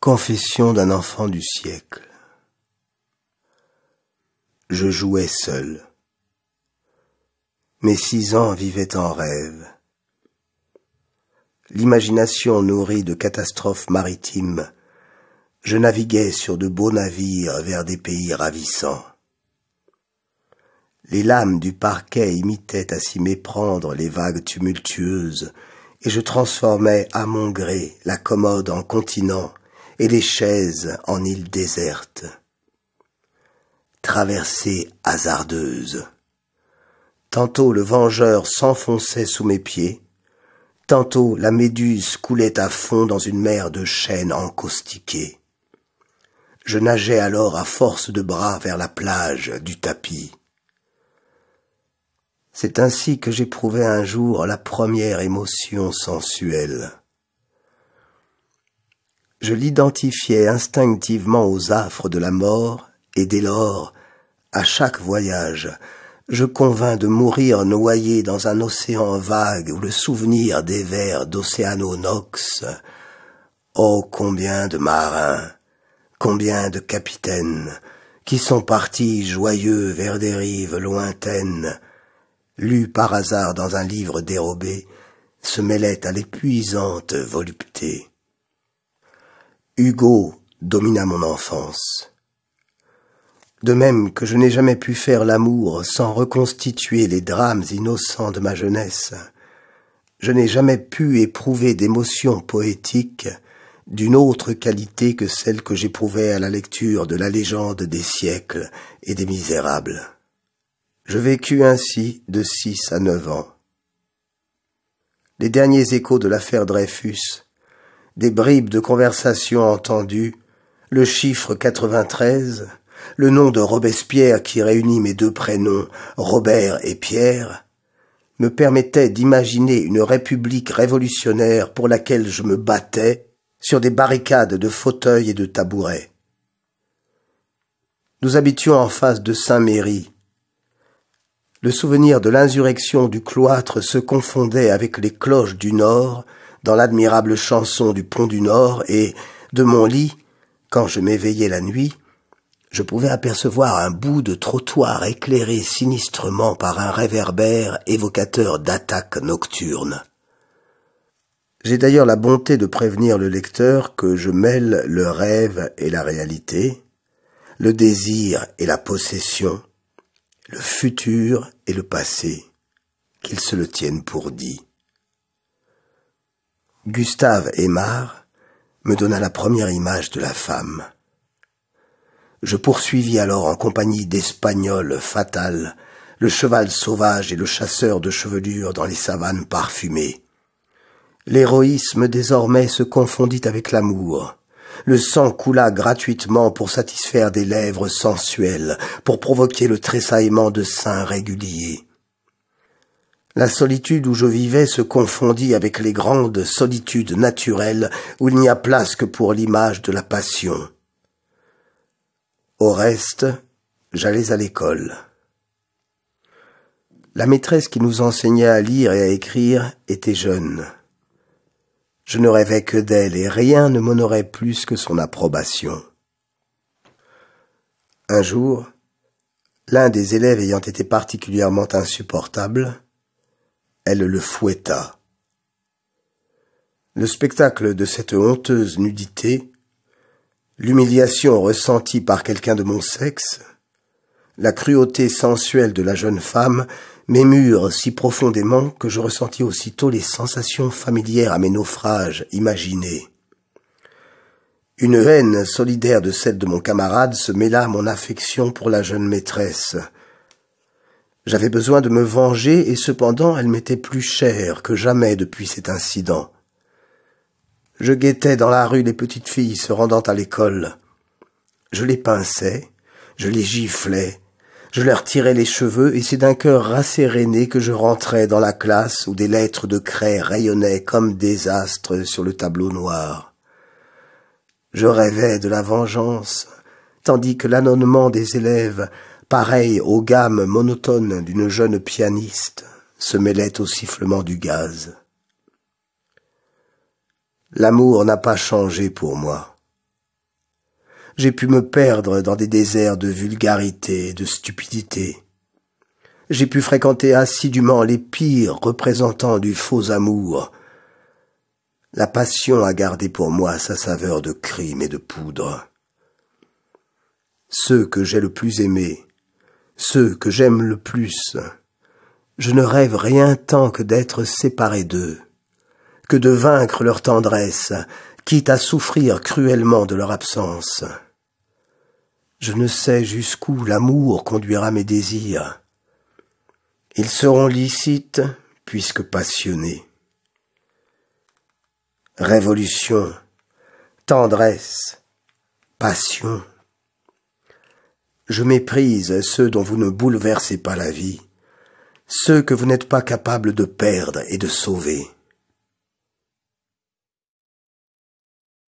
Confession d'un enfant du siècle. Je jouais seul. Mes six ans vivaient en rêve. L'imagination nourrie de catastrophes maritimes, je naviguais sur de beaux navires vers des pays ravissants. Les lames du parquet imitaient à s'y méprendre les vagues tumultueuses, et je transformais à mon gré la commode en continent et les chaises en île déserte. Traversée hasardeuse. Tantôt le vengeur s'enfonçait sous mes pieds, tantôt la méduse coulait à fond dans une mer de chaînes encaustiquées. Je nageais alors à force de bras vers la plage du tapis. C'est ainsi que j'éprouvais un jour la première émotion sensuelle je l'identifiais instinctivement aux affres de la mort, et dès lors, à chaque voyage, je convins de mourir noyé dans un océan vague où le souvenir des vers d'Océano-Nox. Oh, combien de marins, combien de capitaines, qui sont partis joyeux vers des rives lointaines, lus par hasard dans un livre dérobé, se mêlaient à l'épuisante volupté. Hugo domina mon enfance. De même que je n'ai jamais pu faire l'amour sans reconstituer les drames innocents de ma jeunesse, je n'ai jamais pu éprouver d'émotions poétiques d'une autre qualité que celle que j'éprouvais à la lecture de la légende des siècles et des misérables. Je vécus ainsi de six à neuf ans. Les derniers échos de l'affaire Dreyfus des bribes de conversation entendues, le chiffre 93, le nom de Robespierre qui réunit mes deux prénoms, Robert et Pierre, me permettaient d'imaginer une république révolutionnaire pour laquelle je me battais sur des barricades de fauteuils et de tabourets. Nous habitions en face de Saint-Méry. Le souvenir de l'insurrection du cloître se confondait avec les cloches du nord dans l'admirable chanson du pont du Nord et, de mon lit, quand je m'éveillais la nuit, je pouvais apercevoir un bout de trottoir éclairé sinistrement par un réverbère évocateur d'attaques nocturnes. J'ai d'ailleurs la bonté de prévenir le lecteur que je mêle le rêve et la réalité, le désir et la possession, le futur et le passé, qu'il se le tienne pour dit. Gustave Aymar me donna la première image de la femme. Je poursuivis alors en compagnie d'Espagnols fatales, le cheval sauvage et le chasseur de chevelures dans les savanes parfumées. L'héroïsme désormais se confondit avec l'amour. Le sang coula gratuitement pour satisfaire des lèvres sensuelles, pour provoquer le tressaillement de seins réguliers. La solitude où je vivais se confondit avec les grandes solitudes naturelles où il n'y a place que pour l'image de la passion. Au reste, j'allais à l'école. La maîtresse qui nous enseignait à lire et à écrire était jeune. Je ne rêvais que d'elle et rien ne m'honorait plus que son approbation. Un jour, l'un des élèves ayant été particulièrement insupportable, elle le fouetta. Le spectacle de cette honteuse nudité, l'humiliation ressentie par quelqu'un de mon sexe, la cruauté sensuelle de la jeune femme m'émurent si profondément que je ressentis aussitôt les sensations familières à mes naufrages imaginés. Une haine solidaire de celle de mon camarade se mêla à mon affection pour la jeune maîtresse. J'avais besoin de me venger, et cependant elle m'était plus chère que jamais depuis cet incident. Je guettais dans la rue les petites filles se rendant à l'école. Je les pinçais, je les giflais, je leur tirais les cheveux, et c'est d'un cœur rasséréné que je rentrais dans la classe où des lettres de craie rayonnaient comme des astres sur le tableau noir. Je rêvais de la vengeance, tandis que l'annonnement des élèves Pareil aux gammes monotones d'une jeune pianiste, se mêlait au sifflement du gaz. L'amour n'a pas changé pour moi. J'ai pu me perdre dans des déserts de vulgarité, et de stupidité. J'ai pu fréquenter assidûment les pires représentants du faux amour. La passion a gardé pour moi sa saveur de crime et de poudre. Ceux que j'ai le plus aimés ceux que j'aime le plus. Je ne rêve rien tant que d'être séparé d'eux, que de vaincre leur tendresse, quitte à souffrir cruellement de leur absence. Je ne sais jusqu'où l'amour conduira mes désirs. Ils seront licites puisque passionnés. Révolution, tendresse, passion. Je méprise ceux dont vous ne bouleversez pas la vie, ceux que vous n'êtes pas capables de perdre et de sauver.